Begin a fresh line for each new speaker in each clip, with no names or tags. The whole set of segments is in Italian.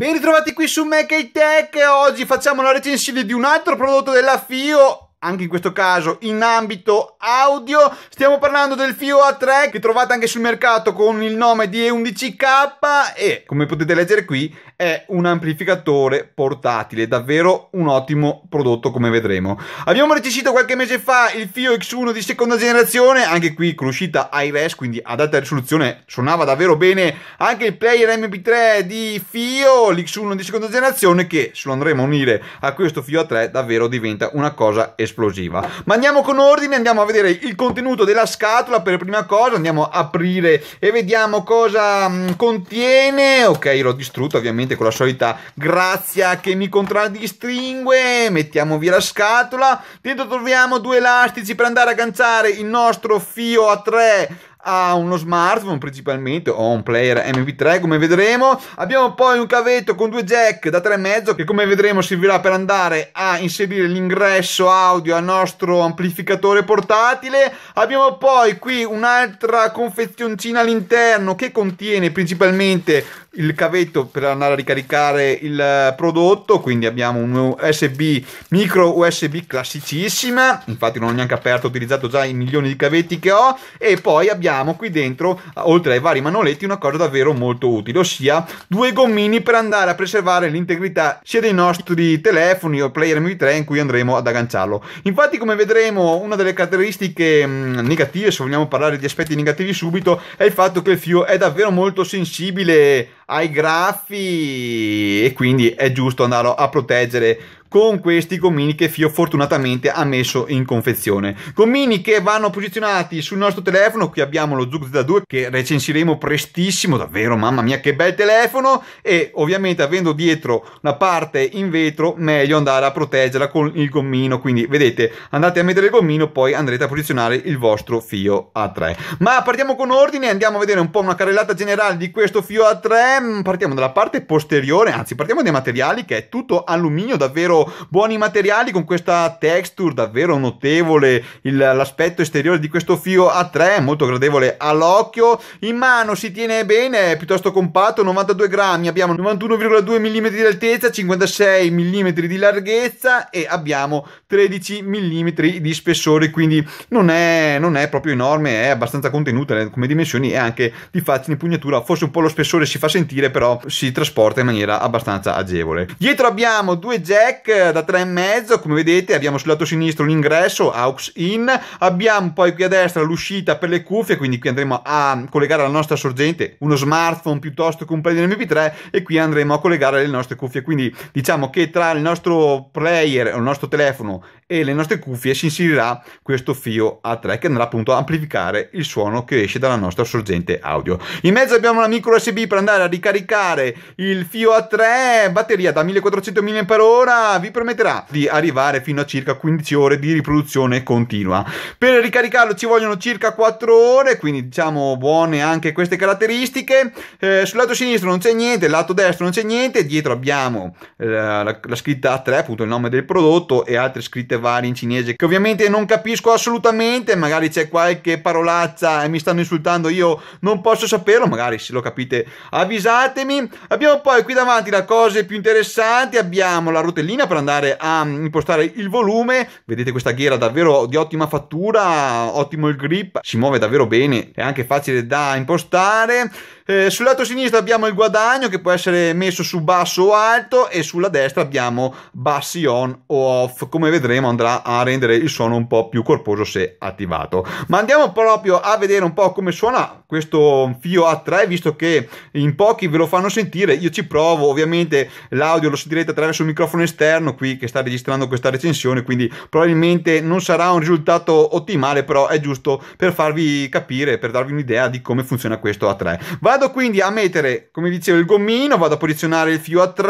Ben ritrovati qui su Mac Tech. Oggi facciamo la recensione di un altro prodotto della FIO anche in questo caso in ambito audio. Stiamo parlando del Fio A3 che trovate anche sul mercato con il nome di E11K e come potete leggere qui è un amplificatore portatile, davvero un ottimo prodotto come vedremo. Abbiamo recensito qualche mese fa il Fio X1 di seconda generazione, anche qui con l'uscita iRes, quindi ad alta risoluzione suonava davvero bene anche il player MP3 di Fio, l'X1 di seconda generazione che se lo andremo a unire a questo Fio A3 davvero diventa una cosa esplosiva. Ma andiamo con ordine, andiamo a vedere il contenuto della scatola per prima cosa, andiamo a aprire e vediamo cosa mh, contiene. Ok, l'ho distrutto ovviamente ovviamente con la solita grazia che mi contraddistingue, mettiamo via la scatola, dentro troviamo due elastici per andare a agganciare il nostro fio a 3 ha uno smartphone principalmente o un player MP3 come vedremo. Abbiamo poi un cavetto con due jack da 3,5 che come vedremo servirà per andare a inserire l'ingresso audio al nostro amplificatore portatile. Abbiamo poi qui un'altra confezioncina all'interno che contiene principalmente il cavetto per andare a ricaricare il eh, prodotto, quindi abbiamo un USB micro USB classicissima, infatti non ho neanche aperto, ho utilizzato già i milioni di cavetti che ho e poi abbiamo troviamo qui dentro, oltre ai vari manoletti, una cosa davvero molto utile, ossia due gommini per andare a preservare l'integrità sia dei nostri telefoni o player mv 3 in cui andremo ad agganciarlo. Infatti, come vedremo, una delle caratteristiche mh, mm, negative, se vogliamo parlare di aspetti negativi subito, è il fatto che il fio è davvero molto sensibile ai graffi e quindi è giusto andarlo a proteggere con questi gommini che Fio fortunatamente ha messo in confezione. Gommini che vanno posizionati sul nostro telefono, qui abbiamo lo Zug Z2 che recensiremo prestissimo, davvero mamma mia che bel telefono e ovviamente avendo dietro la parte in vetro meglio andare a proteggerla con il gommino, quindi vedete andate a mettere il gommino poi andrete a posizionare il vostro Fio A3. Ma partiamo con ordine, andiamo a vedere un po' una carrellata generale di questo Fio A3 Ehm, partiamo dalla parte posteriore, anzi partiamo dai materiali che è tutto alluminio, davvero buoni materiali con questa texture davvero notevole, il, l'aspetto esteriore di questo Fio A3 molto gradevole all'occhio, in mano si tiene bene, è piuttosto compatto, 92 grammi, abbiamo 91,2 mm di altezza, 56 mm di larghezza e abbiamo 13 mm di spessore, quindi non è, non è proprio enorme, è abbastanza contenuta come dimensioni e anche di facile impugnatura, forse un po' lo spessore si fa sentire sentire, però si trasporta in maniera abbastanza agevole. Dietro abbiamo due jack eh, da 3,5, come vedete abbiamo sul lato sinistro l'ingresso, aux in, abbiamo poi qui a destra l'uscita per le cuffie, quindi qui andremo a collegare alla nostra sorgente uno smartphone piuttosto che un player MP3 e qui andremo a collegare le nostre cuffie, quindi diciamo che tra il nostro player, il nostro telefono e le nostre cuffie si inserirà questo fio A3 che andrà appunto a amplificare il suono che esce dalla nostra sorgente audio. In mezzo abbiamo una micro USB per andare a ricaricare il FIO A3, batteria da 1400 mAh, vi permetterà di arrivare fino a circa 15 ore di riproduzione continua. Per ricaricarlo ci vogliono circa 4 ore, quindi diciamo buone anche queste caratteristiche. Eh, sul lato sinistro non c'è niente, lato destro non c'è niente, dietro abbiamo eh, la, la scritta A3, appunto il nome del prodotto e altre scritte varie in cinese che ovviamente non capisco assolutamente, magari c'è qualche parolaccia e mi stanno insultando, io non posso saperlo, magari se lo capite avvisate scusatemi. Abbiamo poi qui davanti la cosa più interessante, abbiamo la rotellina per andare a impostare il volume. Vedete questa ghiera davvero di ottima fattura, ottimo il grip, si muove davvero bene, è anche facile da impostare. Eh, sul lato sinistro abbiamo il guadagno che può essere messo su basso o alto e sulla destra abbiamo bassi on o off. Come vedremo andrà a rendere il suono un po' più corposo se attivato. Ma andiamo proprio a vedere un po' come suona questo fio A3 visto che in po' pochi ve lo fanno sentire, io ci provo, ovviamente l'audio lo sentirete attraverso un microfono esterno qui che sta registrando questa recensione, quindi probabilmente non sarà un risultato ottimale, però è giusto per farvi capire, per darvi un'idea di come funziona questo a 3. Vado quindi a mettere, come dicevo, il gommino, vado a posizionare il fio a 3,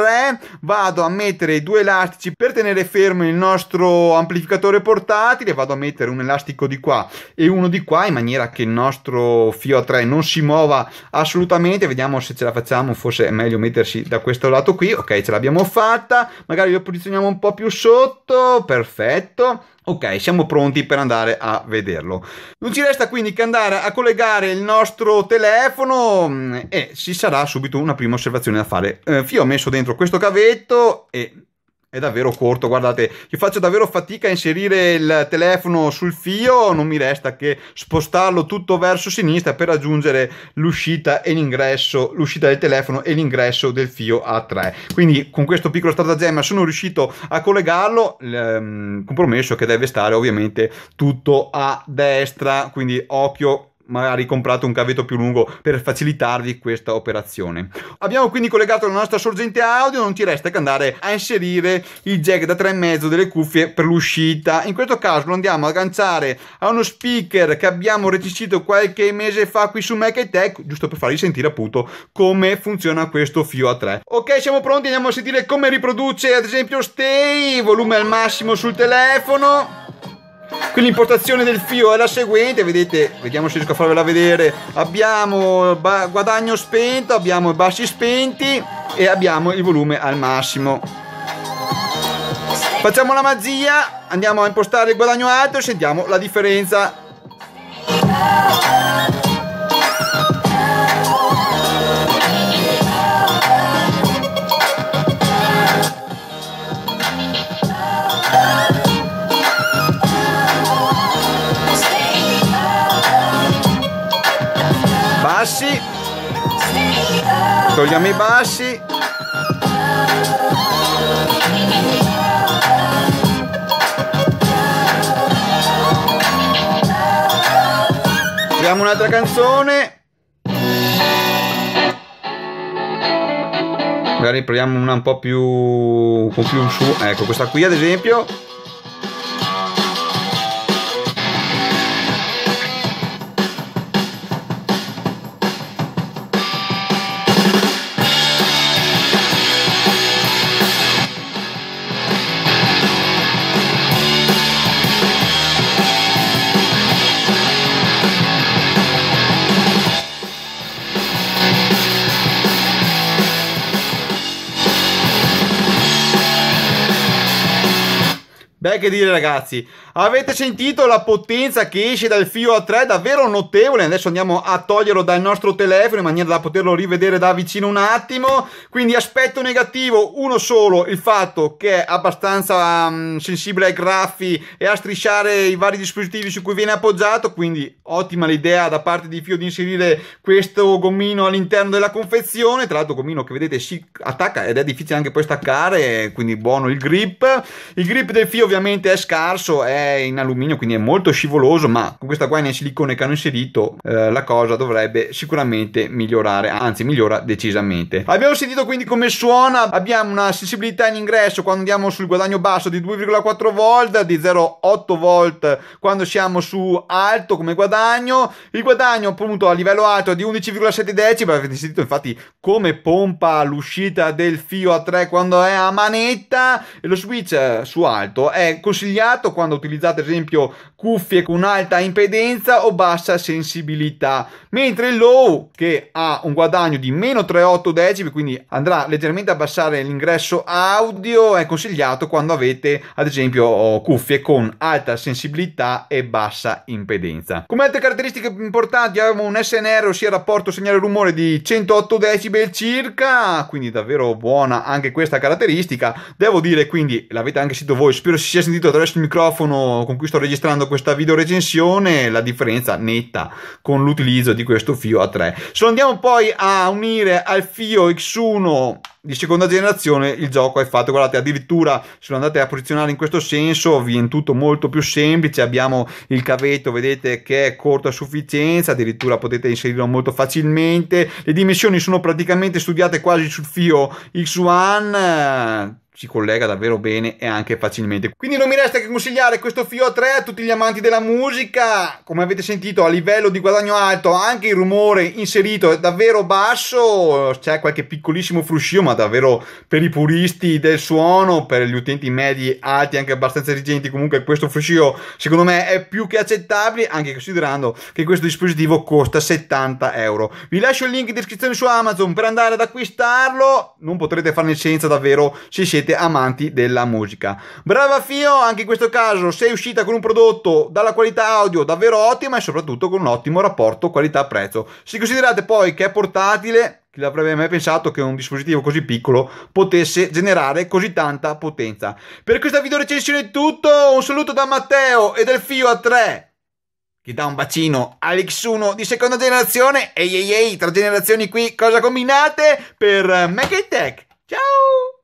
vado a mettere due elastici per tenere fermo il nostro amplificatore portatile, vado a mettere un elastico di qua e uno di qua in maniera che il nostro fio a 3 non si muova assolutamente, vediamo se ce la la facciamo, forse è meglio mettersi da questo lato qui, ok ce l'abbiamo fatta, magari lo posizioniamo un po' più sotto, perfetto, Ok, siamo pronti per andare a vederlo. Non ci resta quindi che andare a collegare il nostro telefono mm, e ci sarà subito una prima osservazione da fare. Eh, io ho messo dentro questo cavetto e è davvero corto, guardate, io faccio davvero fatica a inserire il telefono sul fio, non mi resta che spostarlo tutto verso sinistra per raggiungere l'uscita e l'ingresso, l'uscita del telefono e l'ingresso del fio A3. Quindi con questo piccolo stratagemma sono riuscito a collegarlo, ehm, compromesso che deve stare ovviamente tutto a destra, quindi occhio magari comprate un cavetto più lungo per facilitarvi questa operazione. Abbiamo quindi collegato la nostra sorgente audio, non ci resta che andare a inserire il jack da 3,5 delle cuffie per l'uscita. In questo caso lo andiamo ad agganciare a uno speaker che abbiamo recensito qualche mese fa qui su Mac Tech, giusto per farvi sentire appunto come funziona questo FIO A3. Ok, siamo pronti, andiamo a sentire come riproduce ad esempio Stay, volume al massimo sul telefono. Quindi l'importazione del fio è la seguente, vedete, vediamo se riesco a farvela vedere. Abbiamo guadagno spento, abbiamo i bassi spenti e abbiamo il volume al massimo. Facciamo la magia, andiamo a impostare il guadagno alto e sentiamo la differenza. togliamo i bassi abbiamo un'altra canzone magari proviamo una un po' più con più su ecco questa qui ad esempio Beh, che dire ragazzi, avete sentito la potenza che esce dal fio A3, davvero notevole, adesso andiamo a toglierlo dal nostro telefono in maniera da poterlo rivedere da vicino un attimo, quindi aspetto negativo, uno solo, il fatto che è abbastanza um, sensibile ai graffi e a strisciare i vari dispositivi su cui viene appoggiato, quindi ottima l'idea da parte di Fio di inserire questo gommino all'interno della confezione, tra l'altro gommino che vedete si attacca ed è difficile anche poi staccare, quindi buono il grip, il grip del Fio ovviamente relativamente è scarso, è in alluminio, quindi è molto scivoloso, ma con questa qua in silicone che hanno inserito eh, la cosa dovrebbe sicuramente migliorare, anzi migliora decisamente. Abbiamo sentito quindi come suona, abbiamo una sensibilità in ingresso quando andiamo sul guadagno basso di 2,4 volt, di 0,8 volt quando siamo su alto come guadagno, il guadagno appunto a livello alto è di 11,7 decibel, avete sentito infatti come pompa l'uscita del fio a 3 quando è a manetta e lo switch eh, su alto è consigliato quando utilizzate ad esempio cuffie con alta impedenza o bassa sensibilità, mentre il low che ha un guadagno di meno 3,8 decibel, quindi andrà leggermente a abbassare l'ingresso audio, è consigliato quando avete ad esempio cuffie con alta sensibilità e bassa impedenza. Come altre caratteristiche importanti abbiamo un SNR, ossia rapporto segnale rumore di 108 decibel circa, quindi davvero buona anche questa caratteristica. Devo dire quindi, l'avete anche sentito voi, spero si sia sentito attraverso il microfono con cui sto registrando questa video recensione, la differenza netta con l'utilizzo di questo FIO A3. Se lo andiamo poi a unire al FIO X1 di seconda generazione il gioco è fatto guardate addirittura se lo andate a posizionare in questo senso viene tutto molto più semplice abbiamo il cavetto vedete che è corto a sufficienza addirittura potete inserirlo molto facilmente le dimensioni sono praticamente studiate quasi sul fio X1 si collega davvero bene e anche facilmente. Quindi non mi resta che consigliare questo FIO 3 a tutti gli amanti della musica. Come avete sentito a livello di guadagno alto anche il rumore inserito è davvero basso, c'è qualche piccolissimo fruscio ma davvero per i puristi del suono, per gli utenti medi, alti, anche abbastanza esigenti comunque questo fruscio secondo me è più che accettabile anche considerando che questo dispositivo costa 70 euro. Vi lascio il link in descrizione su Amazon per andare ad acquistarlo, non potrete farne senza davvero se siete siete amanti della musica. Brava Fio, anche in questo caso sei uscita con un prodotto dalla qualità audio davvero ottima e soprattutto con un ottimo rapporto qualità-prezzo. Se considerate poi che è portatile, chi l'avrebbe mai pensato che un dispositivo così piccolo potesse generare così tanta potenza. Per questa video recensione è tutto, un saluto da Matteo e del Fio a 3 che dà un bacino all'X1 di seconda generazione. Ehi ehi ehi, tra generazioni qui cosa combinate per Mac Tech. Ciao!